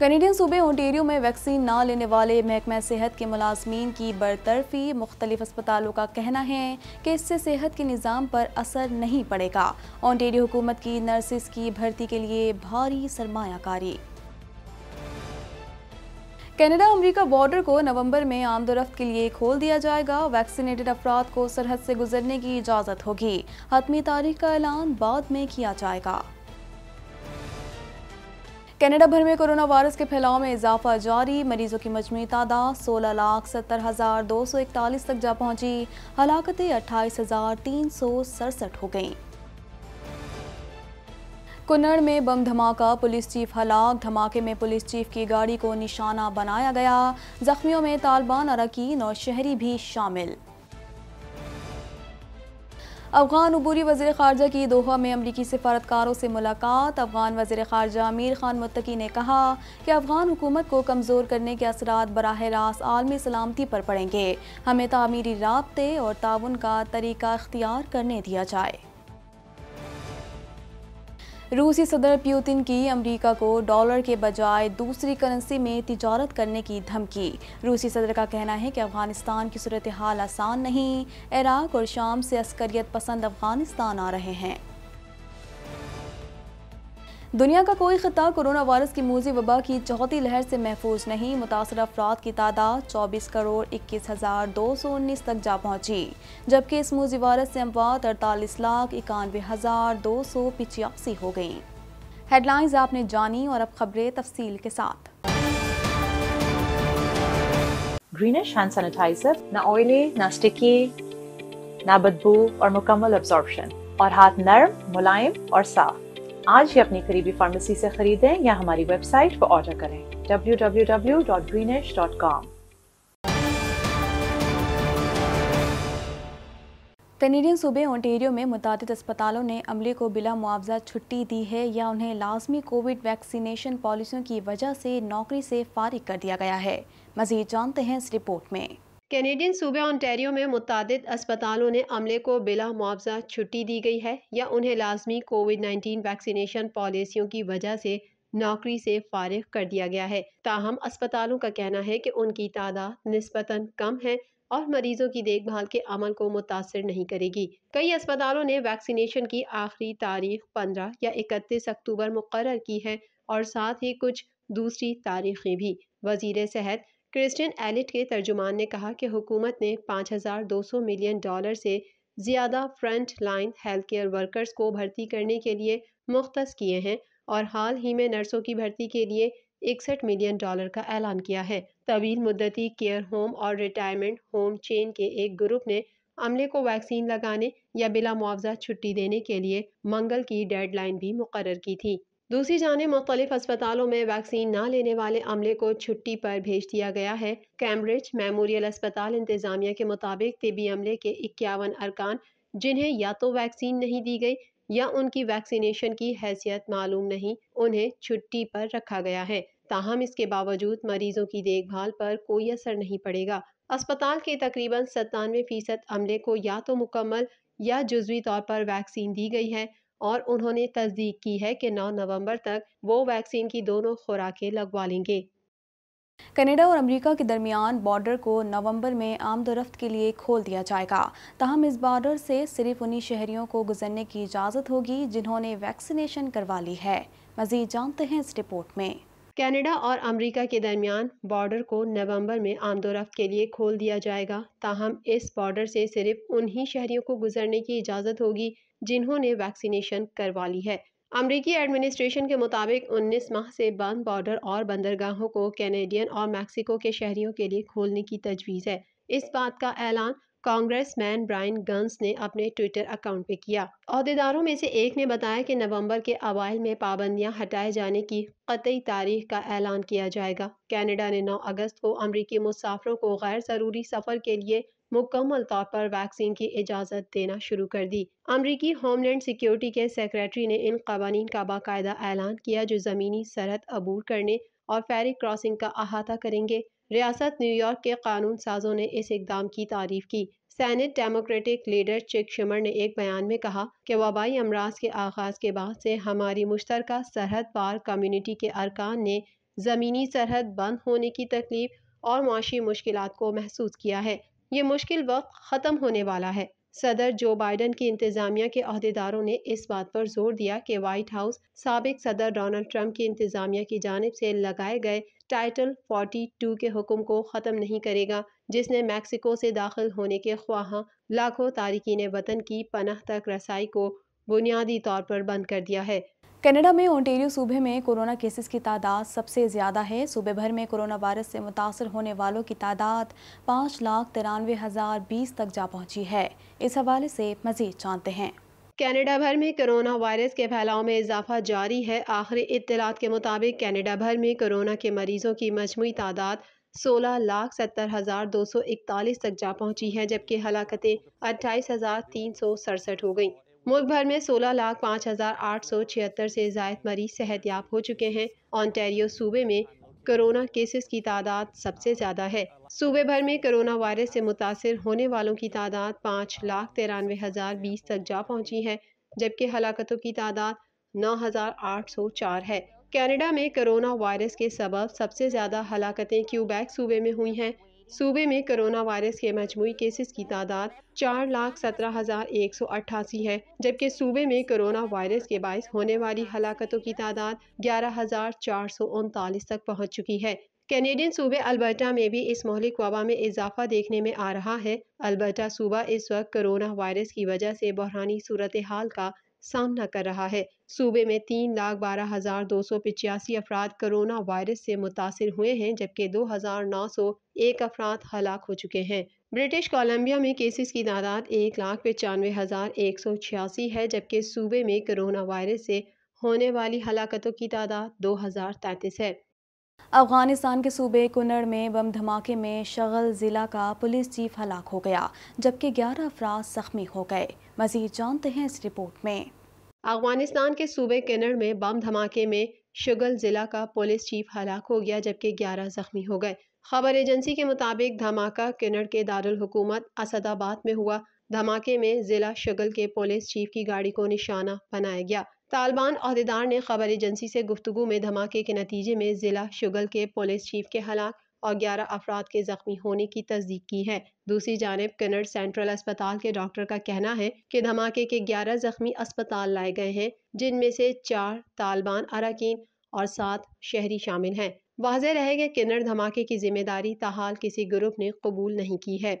Canadian सूबे Ontario में vaccine ना लेने वाले महकमा सेहत के मुलाजमीन की बरतरफी मुख्तलिफ अस्पतालों का कहना है कि इससे सेहत के निज़ाम पर असर नहीं पड़ेगा ओंटेरियो हुकूमत की नर्सिस की भर्ती के लिए भारी सरमाकारी कनाडा अमेरिका बॉर्डर को नवंबर में आमदोरफ्त के लिए खोल दिया जाएगा वैक्सीनेटेड अफराद को सरहद से गुजरने की इजाज़त होगी हतमी तारीख का ऐलान बाद में किया जाएगा कनाडा भर में कोरोना वायरस के फैलाव में इजाफा जारी मरीजों की मजमू तादाद सोलह लाख सत्तर हज़ार दो सौ इकतालीस तक जा पहुंची हलाकते अट्ठाईस हज़ार तीन सौ सड़सठ हो गई कुन्नड़ में बम धमाका पुलिस चीफ हलाक धमाके में पुलिस चीफ की गाड़ी को निशाना बनाया गया जख्मियों में तालिबान अरकान और शहरी भी शामिल अफगान अबूरी वजी खारजा की दोहा में अमरीकी सफारतकारों से मुलाकात अफगान वजी खारजा आमिर खान मुतकी ने कहा कि अफगान हुकूमत को कमज़ोर करने के असरा बरह रास्त आलमी सलामती पर पड़ेंगे हमें तमीरी रबते और ताउन का तरीका अख्तियार करने दिया जाए रूसी सदर प्यूतिन की अमेरिका को डॉलर के बजाय दूसरी करेंसी में तिजारत करने की धमकी रूसी सदर का कहना है कि अफगानिस्तान की सूरत हाल आसान नहीं इराक और शाम से अस्करियत पसंद अफगानिस्तान आ रहे हैं दुनिया का कोई खत्ता कोरोना वायरस की मूजी वबा की चौथी लहर से महफूज नहीं मुतासर अफराद की तादाद चौबीस करोड़ इक्कीस हज़ार दो सौ उन्नीस तक जा पहुंची जबकि इस मूजी वायरस से अमवात अड़तालीस लाख इक्यानवे हज़ार दो सौ पिचासी हो गई हेडलाइंस आपने जानी और अब खबरें तफसील के साथ ग्रीनिश हैंड सैनिटाइजर ना ऑयली ना स्टिकी ना बदबू और मुकम्मल और हाथ नर्म मुलायम और साफ आज ही अपनी करीबी फार्मेसी से खरीदें या हमारी वेबसाइट पर ऑर्डर करें www.greenish.com कनेडियन सूबे ओंटेरियो में मुतद अस्पतालों ने अमले को बिला मुआवजा छुट्टी दी है या उन्हें लाजमी कोविड वैक्सीनेशन पॉलिसियों की वजह से नौकरी से फारिग कर दिया गया है मजीद जानते हैं इस रिपोर्ट में कैनेडियन सूबे ऑन्टेरियो में मुतद अस्पतालों ने अमले को बिला मुआवजा छुट्टी दी गई है या उन्हें लाजमी कोविड नाइन्टीन वैक्सीनेशन पॉलिसियों की वजह से नौकरी से फारिग कर दिया गया है ताहम अस्पतालों का कहना है कि उनकी तादाद नस्बता कम है और मरीजों की देखभाल के अमल को मुतासर नहीं करेगी कई अस्पतालों ने वैक्सीनेशन की आखिरी तारीख पंद्रह या इकतीस अक्टूबर मुकर की है और साथ ही कुछ दूसरी तारीखें भी वजीर सेहत क्रिस्टियन एलिट के तर्जुमान ने कहा कि हुकूमत ने 5,200 मिलियन डॉलर से ज़्यादा front line health care workers को भर्ती करने के लिए मुख्त किए हैं और हाल ही में नर्सों की भर्ती के लिए इकसठ मिलियन डॉलर का ऐलान किया है तवील मुद्दती केयर होम और रिटायरमेंट होम चेन के एक ग्रुप ने अमले को वैक्सीन लगाने या बिला मुआवजा छुट्टी देने के लिए मंगल की डेडलाइन भी मुकर की थी दूसरी जाने मुख्तलिफ अस्पतालों में वैक्सीन न लेने वाले अमले को छुट्टी पर भेज दिया गया है कैम्ब्रिज मेमोरियल अस्पताल इंतजामिया के मुताबिक तिबी अमले के इक्यावन अरकान जिन्हें या तो वैक्सीन नहीं दी गई या उनकी वैक्सीनेशन की हैसियत मालूम नहीं उन्हें छुट्टी पर रखा गया है ताहम इसके बावजूद मरीजों की देखभाल पर कोई असर नहीं पड़ेगा अस्पताल के तकरीबन सत्तानवे फीसद अमले को या तो मुकम्मल या जुजवी तौर पर वैक्सीन दी गई है और उन्होंने तस्दीक की है कि 9 नवंबर तक वो वैक्सीन की दोनों खुराकें लगवा लेंगे कनाडा और अमेरिका के दरमियान बॉर्डर को नवंबर में आमदोरफ्त के लिए खोल दिया जाएगा तहम इस बॉर्डर से सिर्फ उन्हीं शहरियों को गुजरने की इजाज़त होगी जिन्होंने वैक्सीनेशन करवा ली है मजीद जानते हैं इस रिपोर्ट में कनाडा और अमेरिका के दरमियान बॉर्डर को नवंबर में आमदोरफ्त के लिए खोल दिया जाएगा ताहम इस बॉर्डर से सिर्फ उन्हीं शहरियों को गुजरने की इजाज़त होगी जिन्होंने वैक्सीनेशन करवा ली है अमरीकी एडमिनिस्ट्रेशन के मुताबिक 19 माह से बंद बॉर्डर और बंदरगाहों को कैनेडियन और मैक्सिको के शहरियों के लिए खोलने की तजवीज़ है इस बात का ऐलान कांग्रेसमैन ब्रायन गंस ने अपने ट्विटर अकाउंट पे किया अहदेदारों में से एक ने बताया कि नवंबर के अवाइल में पाबंदियां हटाए जाने की कतई तारीख का ऐलान किया जाएगा कनाडा ने 9 अगस्त को अमरीकी मुसाफरों को गैर ज़रूरी सफ़र के लिए मुकम्मल तौर पर वैक्सीन की इजाज़त देना शुरू कर दी अमरीकी होमलैंड सिक्योरिटी के सेक्रेटरी ने इन कवानीन का बाकायदा ऐलान किया जो ज़मीनी सरहद अबूर करने और फेरी क्रॉसिंग का अहाता करेंगे रियासत न्यूयॉर्क के कानून साजों ने इस इकदाम की तारीफ की senate democratic leader Chuck Schumer ने एक बयान में कहा कि वबाई अमराज के आगाज के बाद से हमारी मुश्तर सरहद पार कम्यूनिटी के अरकान ने ज़मीनी सरहद बंद होने की तकलीफ और माशी मुश्किल को महसूस किया है ये मुश्किल वक्त ख़त्म होने वाला है सदर जो बाइडन की इंतजामिया के अहदेदारों ने इस बात पर जोर दिया कि व्हाइट हाउस सबक सदर डोनाल्ड ट्रंप की इंतजामिया की जानब से लगाए गए टाइटल 42 के हुक्म को ख़त्म नहीं करेगा जिसने मैक्सिको से दाखिल होने के ख्वाह लाखों तारकिन वतन की पनह तक रसाई को बुनियादी तौर पर बंद कर दिया है कनाडा में ओंटेरियो सूबे में कोरोना केसेस की तादाद सबसे ज़्यादा है सूबे भर में कोरोना वायरस से मुतासर होने वालों की तादाद पाँच लाख तिरानवे हज़ार बीस तक जा पहुंची है इस हवाले से मज़ीद जानते हैं कनाडा भर में कोरोना वायरस के फैलाव में इजाफा जारी है आखिरी इतलात के मुताबिक कनाडा भर में कोरोना के मरीजों की मजमू तादाद सोलह लाख सत्तर हज़ार दो सौ इकतालीस तक जा पहुंची है जबकि हलाकतें अट्ठाईस हज़ार तीन सौ सड़सठ हो गईं मुल्क भर में सोलह लाख पाँच हज़ार आठ सौ छिहत्तर से जायद मरीज सेहत याब हो चुके हैं ऑनटेरियो सूबे में कोरोना केसेस की तादाद सबसे ज़्यादा है सूबे भर में कोरोना वायरस से मुतासर होने वालों की तादाद पाँच लाख तिरानवे हज़ार बीस तक जा पहुँची है जबकि हलाकतों की तादाद नौ हज़ार आठ सौ चार है कैनेडा में कोरोना वायरस के सबब सबसे ज़्यादा हलाकतें क्यूबैक सूबे में हुई हैं सूबे में कोरोना वायरस के मजमू केसेस की तादाद चार लाख सत्रह हज़ार एक सौ अट्ठासी है जबकि सूबे में कोरोना वायरस के बायस होने वाली हलाकतों की तादाद ग्यारह हज़ार चार सौ उनतालीस तक पहुँच चुकी है कैनेडियन सूबे अल्बर्टा में भी इस मोहलिक वबा में इजाफा देखने में आ रहा है अल्बर्टा सूबा इस वक्त कोरोना वायरस की वजह से बहरानी सूरत हाल का सामना कर रहा है सूबे में तीन लाख बारह हज़ार दो सौ पिचासी अफराद कोरोना वायरस से मुतासर हुए हैं जबकि दो हज़ार नौ सौ एक अफराद हलाक हो चुके हैं ब्रिटिश कोलंबिया में केसेस की तादाद एक लाख पचानवे हज़ार एक सौ छियासी है जबकि सूबे में कोरोना वायरस से होने वाली हलाकतों की तादाद दो हज़ार तैतीस है अफगानिस्तान के सूबे कुनड़ में बम धमाके में शगल ज़िला का पुलिस चीफ हलाक हो गया जबकि 11 अफराज जख्मी हो गए मजीद जानते हैं इस रिपोर्ट में अफगानिस्तान के सूबे किनड़ में बम धमाके में शगल ज़िला का पुलिस चीफ हलाक हो गया जबकि 11 जख्मी हो गए खबर एजेंसी के मुताबिक धमाका किनड़ के दारुल हुकूमत असदाबाद में हुआ धमाके में ज़िला शगल के पुलिस चीफ की गाड़ी को निशाना बनाया गया तालिबान अहदेदार ने खबर एजेंसी से गुफ्तु में धमाके के नतीजे में ज़िला शुगल के पुलिस चीफ के हलाक और ग्यारह अफराद के ज़ख्मी होने की तस्दीक की है दूसरी जानब कन्नड़ सेंट्रल अस्पताल के डॉक्टर का कहना है कि धमाके के ग्यारह ज़ख्मी अस्पताल लाए गए हैं जिनमें से चार तालिबान अरकान और सात शहरी शामिल हैं वाजह रहेगा किन्नर धमाके की जिम्मेदारी ताहाल किसी ग्रुप ने कबूल नहीं की है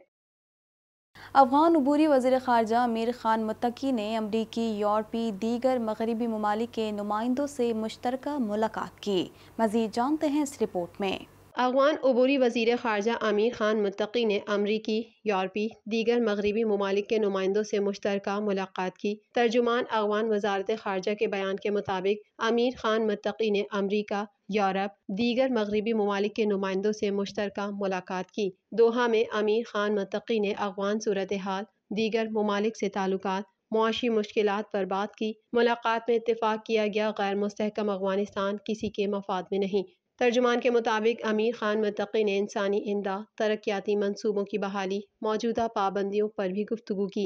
अफगान अबूरी वजी खारजा आमिर खान मतकी ने अमरीकी यूरोपी दीगर मगरबी ममालिक के नुमाइंदों से मुश्तरक मुलाकात की मजीद जानते हैं इस रिपोर्ट में अफ़गान अबूरी वजीर ख़ारजा आमिर ख़ान मतकी ने अमरीकी यूरोपी दीगर मगरबी ममालिक के नुमाइंदों से मुश्तर मुलाकात की तर्जुमान अफ़गान वजारत ख़ारजा के बयान के मुताबिक आमिर ख़ान मतकी ने अमरीका यूरोप दीगर मगरबी ममालिक के नुमाइंदों से मुश्तर मुलाकात की दोहा में आमिर ख़ान मतकी ने अफ़गान सूरत हाल दीगर ममालिक से ताल्लुक मुआशी मुश्किल पर बात की मुलाकात में इतफाक़ किया गया गैर मुस्कम अफगानिस्तान किसी के मफाद में नहीं तर्जुमान के मुताबिक अमीर खान मतकी ने इंसानी इंदा तरक्याती मनसूबों की बहाली मौजूदा पाबंदियों पर भी गुफ्तु की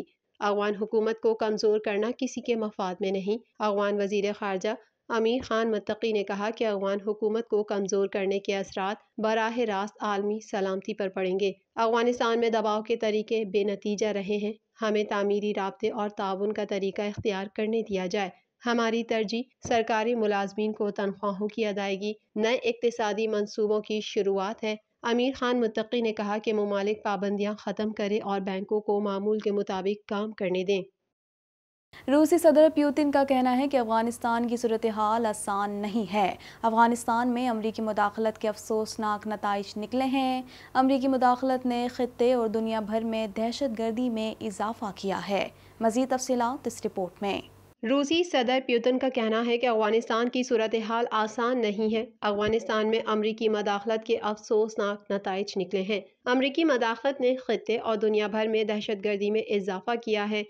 अफगान हुकूमत को कमज़ोर करना किसी के मफाद में नहीं अफगान वजीर खारजा अमीर खान मतकी ने कहा कि अफगान हुकूमत को कमज़ोर करने के असरा बराह रास्त आलमी सलामती पर पड़ेंगे अफगानिस्तान में दबाव के तरीके बेनतीजा रहे हैं हमें तामीरी रबते और ताउन का तरीका इख्तियार करने दिया जाए हमारी तरजीह सरकारी मुलाजमीन को तनख्वाहों की अदायगी नए इकतसादी मनसूबों की शुरुआत है अमीर खान मुतकी ने कहा कि ममालिक पाबंदियाँ ख़त्म करें और बैंकों को मामूल के मुताबिक काम करने दें रूसी सदर प्यूतिन का कहना है कि अफगानिस्तान की सूरत हाल आसान नहीं है अफगानिस्तान में अमरीकी मुदाखलत के अफसोसनाक नतज निकले हैं अमरीकी मुदाखलत ने ख़त्े और दुनिया भर में दहशत गर्दी में इजाफा किया है मज़ीद तफसलत इस रिपोर्ट में रूसी सदर प्यूतन का कहना है कि अफगानिस्तान की सूरत हाल आसान नहीं है अफगानिस्तान में अमरीकी मदाखलत के अफसोसनाक नतज निकले हैं अमरीकी मदाखलत ने खत्े और दुनिया भर में दहशत गर्दी में इजाफा किया है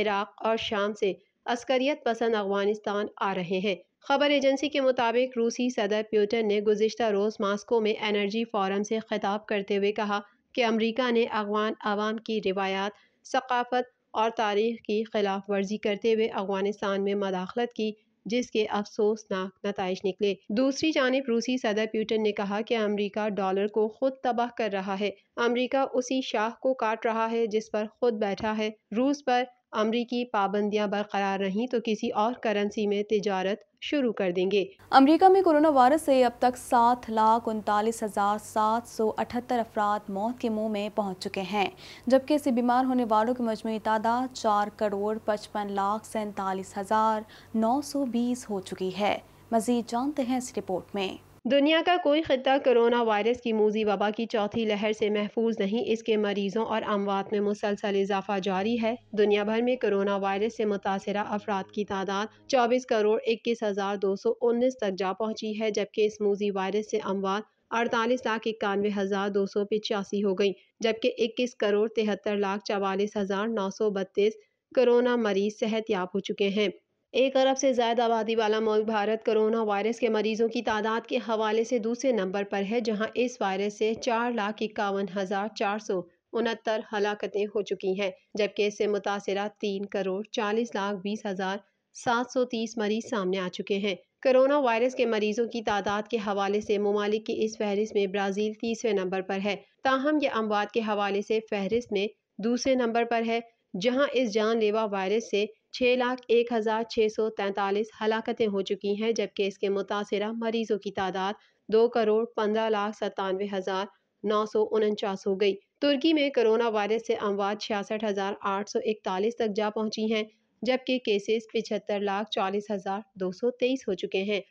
इराक और शाम से अस्करियत पसंद अफगानिस्तान आ रहे हैं खबर एजेंसी के मुताबिक रूसी सदर प्यूटन ने गुजशत रोज़ मास्को में एनर्जी फोरम से खिताब करते हुए कहा कि अमरीका ने अफगान आवाम की रिवायात सकाफत और तारीख़ की खिलाफ वर्जी करते हुए अफगानिस्तान में मदाखलत की जिसके अफसोसनाक नतज निकले दूसरी जानब रूसी सदर प्यूटन ने कहा कि अमरीका डॉलर को खुद तबाह कर रहा है अमरीका उसी शाह को काट रहा है जिस पर खुद बैठा है रूस पर अमरीकी पाबंदियां बरकरार रहीं तो किसी और करेंसी में तजारत शुरू कर देंगे अमेरिका में कोरोना वायरस से अब तक सात लाख उनतालीस हजार सात सौ अठहत्तर अफराद मौत के मुंह में पहुंच चुके हैं जबकि इससे बीमार होने वालों की मजमू तादाद चार करोड़ पचपन लाख सैंतालीस हजार नौ सौ बीस हो चुकी है मजीद जानते हैं इस रिपोर्ट में दुनिया का कोई ख़त्ता कोरोना वायरस की मूजी वबा की चौथी लहर से महफूज नहीं इसके मरीजों और अमवात में मुसलसल इजाफा जारी है दुनिया भर में कोरोना वायरस से मुतासर अफराद की तादाद चौबीस करोड़ इक्कीस हज़ार दो सौ उन्नीस तक जा पहुँची है जबकि इस मूजी वायरस से अमवात अड़तालीस लाख इक्यानवे हज़ार दो सौ पिचासी हो गई जबकि इक्कीस करोड़ तिहत्तर लाख चवालीस हज़ार नौ सौ बत्तीस कोरोना मरीज सेहत याब हो चुके हैं एक अरब से ज़्यादा आबादी वाला मुल्क भारत कोरोना वायरस के मरीजों की तादाद के हवाले से दूसरे नंबर पर है जहां इस वायरस से चार लाख इक्यावन हज़ार चार सौ उनहत्तर हलाकतें हो चुकी हैं जबकि इससे मुतासर तीन करोड़ चालीस लाख बीस हज़ार सात सौ तीस मरीज सामने आ चुके हैं कोरोना वायरस के मरीजों की तादाद के हवाले से ममालिक की इस फहरिस्त में ब्राज़ील तीसरे नंबर पर है ताहम ये अमवात के हवाले से फहरिस्त में दूसरे नंबर पर है जहां इस जानलेवा वायरस से छः लाख एक हज़ार छः सौ तैंतालीस हलाकतें हो चुकी हैं जबकि इसके मुतासर मरीज़ों की तादाद दो करोड़ पंद्रह लाख सत्तानवे हज़ार नौ सौ उनचास हो गई तुर्की में कोरोना वायरस से अमवात छियासठ हज़ार आठ सौ इकतालीस तक जा पहुंची हैं जबकि केसेस पिछहत्तर लाख चालीस हज़ार दो सौ तेईस हो चुके हैं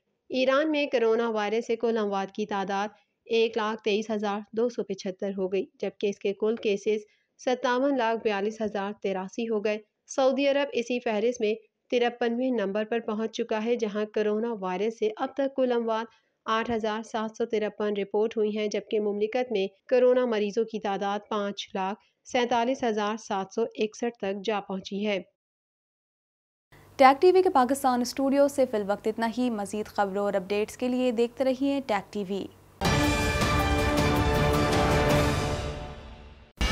ईरान में कोरोना वायरस से कुल अमवात की तादाद एक लाख तेईस हज़ार दो सौ पिछहत्तर हो गई जबकि इसके कुल केसेस सत्तावन लाख बयालीस हज़ार तिरासी हो गए सऊदी अरब इसी फहरिस्त में तिरपनवें नंबर पर पहुंच चुका है जहां कोरोना वायरस से अब तक कुल अमवात आठ हज़ार सात सौ तिरपन रिपोर्ट हुई हैं जबकि मुमलिकत में कोरोना मरीजों की तादाद पाँच लाख सैंतालीस हज़ार सात सौ इकसठ तक जा पहुंची है टैग टीवी के पाकिस्तान स्टूडियो से फिल वक्त इतना ही मजीद खबरों और अपडेट्स के लिए देखते रहिए टैग टीवी